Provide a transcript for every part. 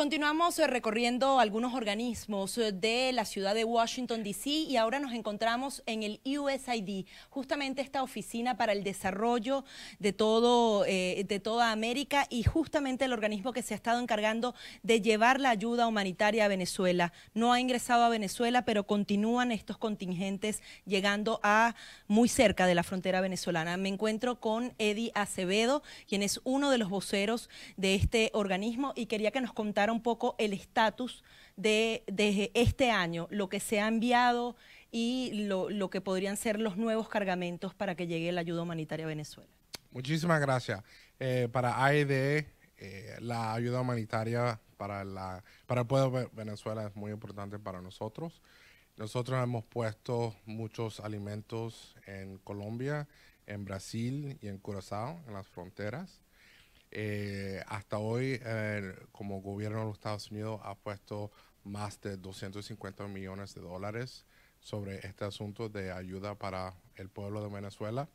Continuamos eh, recorriendo algunos organismos eh, de la ciudad de Washington, D.C. y ahora nos encontramos en el USID, justamente esta oficina para el desarrollo de, todo, eh, de toda América y justamente el organismo que se ha estado encargando de llevar la ayuda humanitaria a Venezuela. No ha ingresado a Venezuela, pero continúan estos contingentes llegando a muy cerca de la frontera venezolana. Me encuentro con Eddie Acevedo, quien es uno de los voceros de este organismo y quería que nos contara un poco el estatus de, este año, lo que se ha enviado y lo, lo que podrían ser los nuevos cargamentos para que llegue la ayuda humanitaria a Venezuela. Muchísimas gracias. Eh, para AED, eh, la ayuda humanitaria para, la, para el pueblo de Venezuela es muy importante para nosotros. Nosotros hemos puesto muchos alimentos en Colombia, en Brasil y en Curazao, en las fronteras. Eh, hasta hoy, como gobierno de los Estados Unidos ha puesto más de 250 millones de dólares sobre este asunto de ayuda para el pueblo de Venezuela.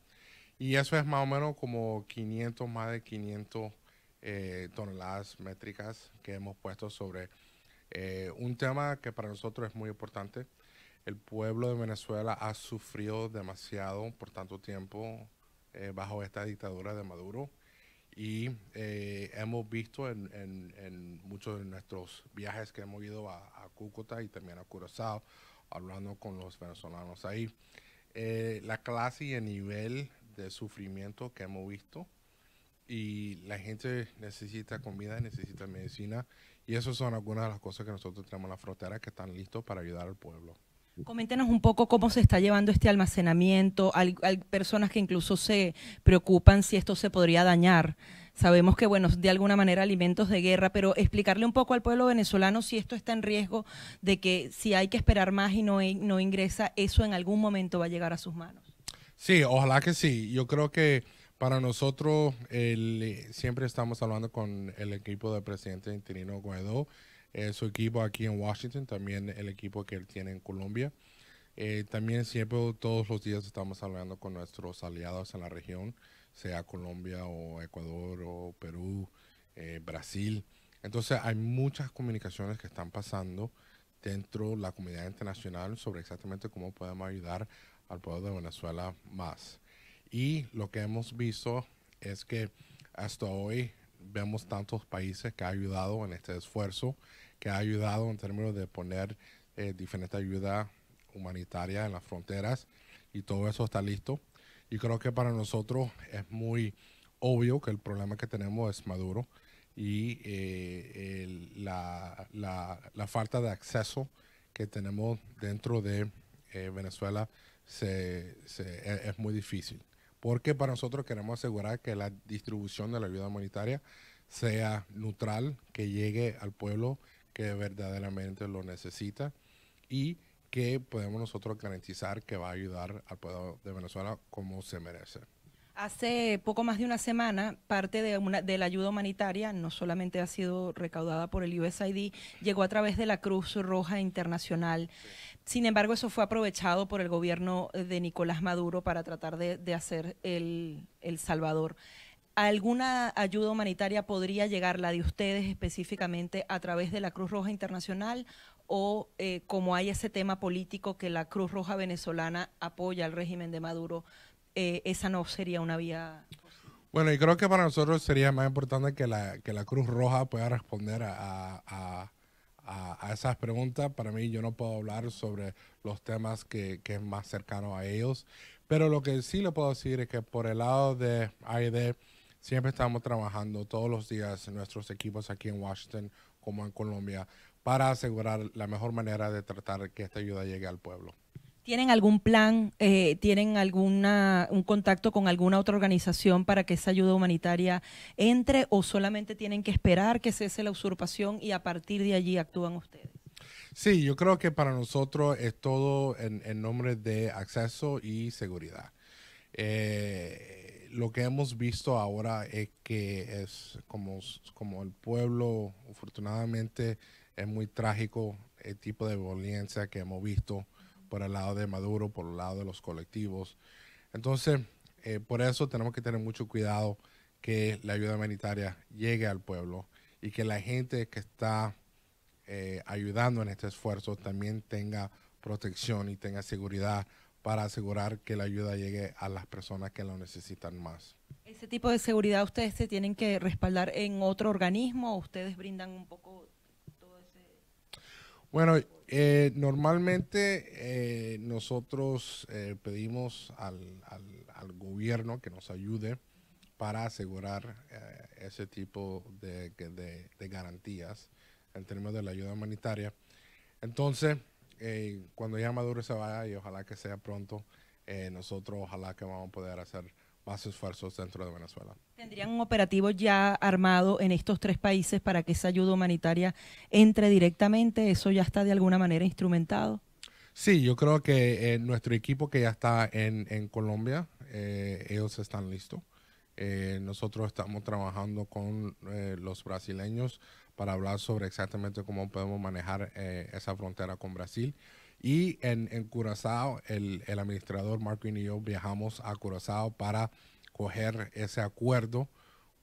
Y eso es más o menos como 500, más de 500 eh, toneladas métricas que hemos puesto sobre eh, un tema que para nosotros es muy importante. El pueblo de Venezuela ha sufrido demasiado por tanto tiempo bajo esta dictadura de Maduro y eh, hemos visto en, muchos de nuestros viajes que hemos ido a, Cúcuta y también a Curazao, hablando con los venezolanos ahí, eh, la clase y el nivel de sufrimiento que hemos visto y la gente necesita comida, necesita medicina y esas son algunas de las cosas que nosotros tenemos en la frontera que están listos para ayudar al pueblo. Coméntenos un poco cómo se está llevando este almacenamiento. Hay, personas que incluso se preocupan si esto se podría dañar. Sabemos que, bueno, de alguna manera alimentos de guerra, pero explicarle un poco al pueblo venezolano si esto está en riesgo de que si hay que esperar más y no, no ingresa, eso en algún momento va a llegar a sus manos. Sí, ojalá que sí. Yo creo que para nosotros siempre estamos hablando con el equipo del presidente interino Guaidó eh, su equipo aquí en Washington, también el equipo que él tiene en Colombia. Eh, también siempre todos los días estamos hablando con nuestros aliados en la región, sea Colombia o Ecuador o Perú, eh, Brasil. Entonces hay muchas comunicaciones que están pasando dentro de la comunidad internacional sobre exactamente cómo podemos ayudar al pueblo de Venezuela más. Y lo que hemos visto es que hasta hoy vemos tantos países que ha ayudado en este esfuerzo, que ha ayudado en términos de poner eh, diferente ayuda humanitaria en las fronteras y todo eso está listo. Y creo que para nosotros es muy obvio que el problema que tenemos es Maduro y eh, la, falta de acceso que tenemos dentro de eh, Venezuela se, e, es muy difícil porque para nosotros queremos asegurar que la distribución de la ayuda humanitaria sea neutral, que llegue al pueblo que verdaderamente lo necesita y que podemos nosotros garantizar que va a ayudar al pueblo de Venezuela como se merece. Hace poco más de una semana, parte de, la ayuda humanitaria, no solamente ha sido recaudada por el USAID, llegó a través de la Cruz Roja Internacional. Sin embargo, eso fue aprovechado por el gobierno de Nicolás Maduro para tratar de, hacer el, Salvador. ¿Alguna ayuda humanitaria podría llegar, la de ustedes específicamente, a través de la Cruz Roja Internacional o eh, como hay ese tema político que la Cruz Roja venezolana apoya al régimen de Maduro, eh, esa no sería una vía. Bueno, y creo que para nosotros sería más importante que la, que la Cruz Roja pueda responder a, esas preguntas. Para mí, yo no puedo hablar sobre los temas que, que es más cercano a ellos, pero lo que sí le puedo decir es que por el lado de AID, siempre estamos trabajando todos los días nuestros equipos aquí en Washington como en Colombia para asegurar la mejor manera de tratar que esta ayuda llegue al pueblo. ¿Tienen algún plan, eh, tienen alguna, un contacto con alguna otra organización para que esa ayuda humanitaria entre o solamente tienen que esperar que cese la usurpación y a partir de allí actúan ustedes? Sí, yo creo que para nosotros es todo en, nombre de acceso y seguridad. Eh, lo que hemos visto ahora es que es como, como el pueblo, afortunadamente, es muy trágico el tipo de violencia que hemos visto por el lado de Maduro, por el lado de los colectivos. Entonces, eh, por eso tenemos que tener mucho cuidado que la ayuda humanitaria llegue al pueblo y que la gente que está eh, ayudando en este esfuerzo también tenga protección y tenga seguridad para asegurar que la ayuda llegue a las personas que lo necesitan más. ¿Ese tipo de seguridad ustedes se tienen que respaldar en otro organismo o ustedes brindan un poco todo ese... Bueno, eh, normalmente eh, nosotros eh, pedimos al, gobierno que nos ayude para asegurar ese tipo de, de, garantías en términos de la ayuda humanitaria. Entonces, cuando ya Maduro se vaya, y ojalá que sea pronto, nosotros ojalá que vamos a poder hacer pasos esfuerzos dentro de Venezuela. ¿Tendrían un operativo ya armado en estos tres países para que esa ayuda humanitaria entre directamente? ¿Eso ya está de alguna manera instrumentado? Sí, yo creo que eh, nuestro equipo que ya está en, Colombia, eh, ellos están listos. Eh, nosotros estamos trabajando con los brasileños para hablar sobre exactamente cómo podemos manejar esa frontera con Brasil. Y en, en Curazao, el, el, administrador Marco y yo viajamos a Curazao para coger ese acuerdo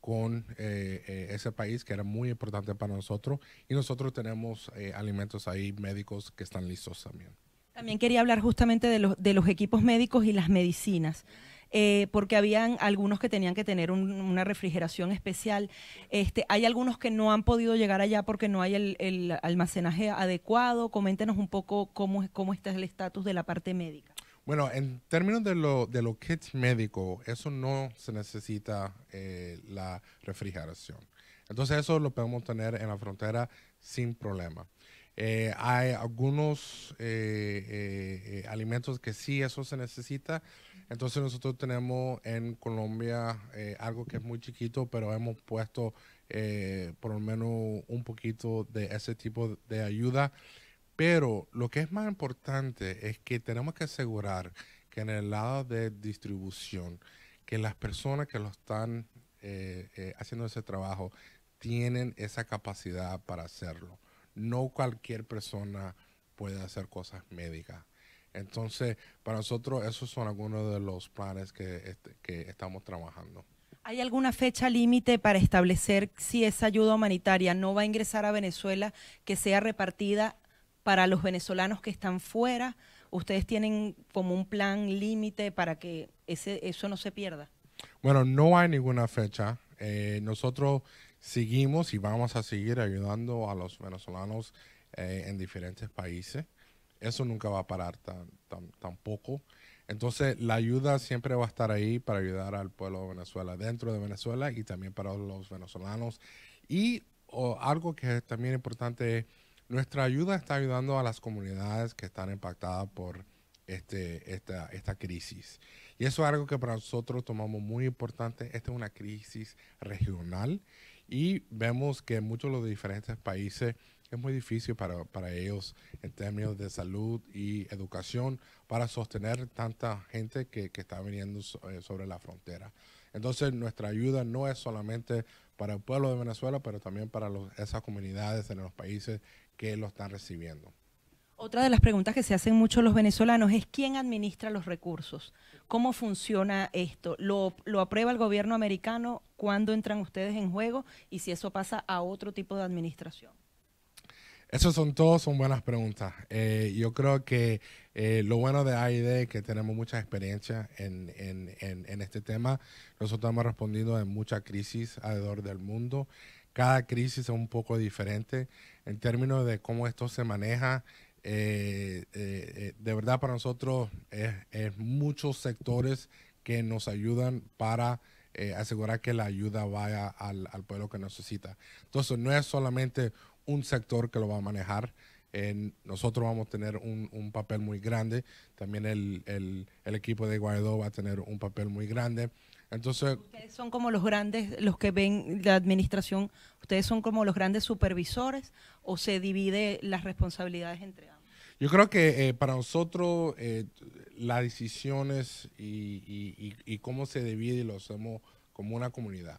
con eh, eh, ese país que era muy importante para nosotros. Y nosotros tenemos eh, alimentos ahí médicos que están listos también. También quería hablar justamente de los, de los equipos médicos y las medicinas. Eh, porque habían algunos que tenían que tener una refrigeración especial. Este, hay algunos que no han podido llegar allá porque no hay el, almacenaje adecuado. Coméntenos un poco cómo, cómo está el estatus de la parte médica. Bueno, en términos de, lo, de los kits médicos, eso no se necesita eh, la refrigeración. Entonces eso lo podemos tener en la frontera sin problema. Eh, hay algunos eh, eh, alimentos que sí, eso se necesita. Entonces nosotros tenemos en Colombia algo que es muy chiquito, pero hemos puesto por lo menos un poquito de ese tipo de ayuda. Pero lo que es más importante es que tenemos que asegurar que en el lado de distribución, que las personas que lo están haciendo ese trabajo tienen esa capacidad para hacerlo no cualquier persona puede hacer cosas médicas. Entonces, para nosotros esos son algunos de los planes este, que, estamos trabajando. ¿Hay alguna fecha límite para establecer si esa ayuda humanitaria no va a ingresar a Venezuela, que sea repartida para los venezolanos que están fuera? ¿Ustedes tienen como un plan límite para que ese, eso no se pierda? Bueno, no hay ninguna fecha. Eh, nosotros seguimos y vamos a seguir ayudando a los venezolanos eh, en diferentes países. Eso nunca va a parar tan, tampoco. Entonces, la ayuda siempre va a estar ahí para ayudar al pueblo de Venezuela, dentro de Venezuela y también para los venezolanos. Y algo que es también importante es, nuestra ayuda está ayudando a las comunidades que están impactadas por este, esta, esta crisis. Y eso es algo que para nosotros tomamos muy importante. Esta es una crisis regional y vemos que en muchos de los diferentes países es muy difícil para, ellos en términos de salud y educación para sostener tanta gente que, está viniendo eh, sobre la frontera. Entonces nuestra ayuda no es solamente para el pueblo de Venezuela, pero también para esas comunidades en los países que lo están recibiendo. Otra de las preguntas que se hacen mucho los venezolanos es quién administra los recursos, cómo funciona esto, ¿Lo, lo aprueba el gobierno americano, cuándo entran ustedes en juego y si eso pasa a otro tipo de administración. Esas son todas son buenas preguntas. Eh, yo creo que eh, lo bueno de AID es que tenemos mucha experiencia en, en, en, en, este tema. Nosotros hemos respondido en muchas crisis alrededor del mundo. Cada crisis es un poco diferente en términos de cómo esto se maneja eh, eh, eh, de verdad para nosotros es, muchos sectores que nos ayudan para asegurar que la ayuda vaya al, pueblo que necesita. Entonces no es solamente un sector que lo va a manejar, nosotros vamos a tener un, papel muy grande, también el, equipo de Guaidó va a tener un papel muy grande. Entonces, ustedes son como los grandes, los que ven la administración, ustedes son como los grandes supervisores o se divide las responsabilidades entre yo creo que eh, para nosotros eh, las decisiones y, cómo se divide lo hacemos como una comunidad.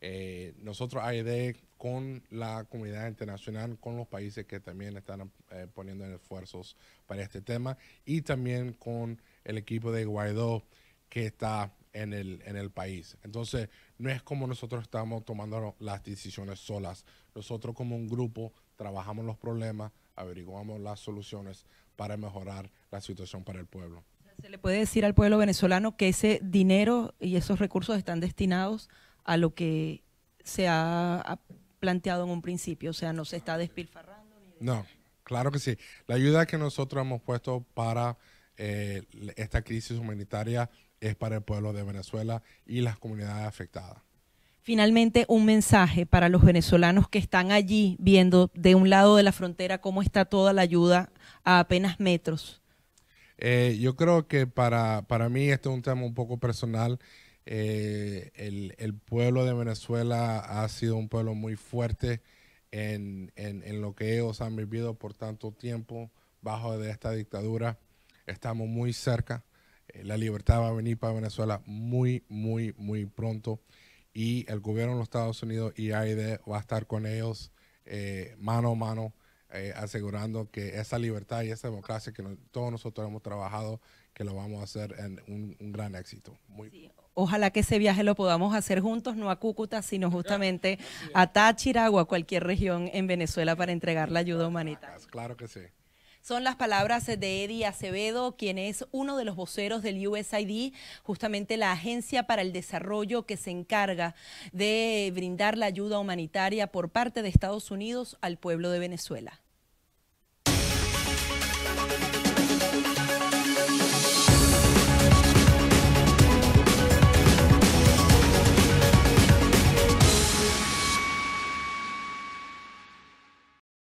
Eh, nosotros AED con la comunidad internacional, con los países que también están eh, poniendo esfuerzos para este tema y también con el equipo de Guaidó que está en el, en el país. Entonces, no es como nosotros estamos tomando las decisiones solas. Nosotros como un grupo trabajamos los problemas, averiguamos las soluciones para mejorar la situación para el pueblo. ¿Se le puede decir al pueblo venezolano que ese dinero y esos recursos están destinados a lo que se ha planteado en un principio? O sea, no se está despilfarrando. no, claro que sí. La ayuda que nosotros hemos puesto para eh, esta crisis humanitaria es para el pueblo de Venezuela y las comunidades afectadas finalmente un mensaje para los venezolanos que están allí viendo de un lado de la frontera cómo está toda la ayuda a apenas metros? Eh, yo creo que para, para mí este es un tema un poco personal. Eh, el, pueblo de Venezuela ha sido un pueblo muy fuerte en, en, lo que ellos han vivido por tanto tiempo bajo de esta dictadura. Estamos muy cerca. Eh, la libertad va a venir para Venezuela muy, muy, muy pronto y el gobierno de los Estados Unidos y e AID va a estar con ellos eh, mano a mano, eh, asegurando que esa libertad y esa democracia que todos nosotros hemos trabajado, que lo vamos a hacer en un, gran éxito. ojalá que ese viaje lo podamos hacer juntos, no a Cúcuta, sino justamente a Táchira o a cualquier región en Venezuela para entregar la ayuda humanitaria. Claro que sí. Son las palabras de Eddie Acevedo, quien es uno de los voceros del USAID, justamente la agencia para el desarrollo que se encarga de brindar la ayuda humanitaria por parte de Estados Unidos al pueblo de Venezuela.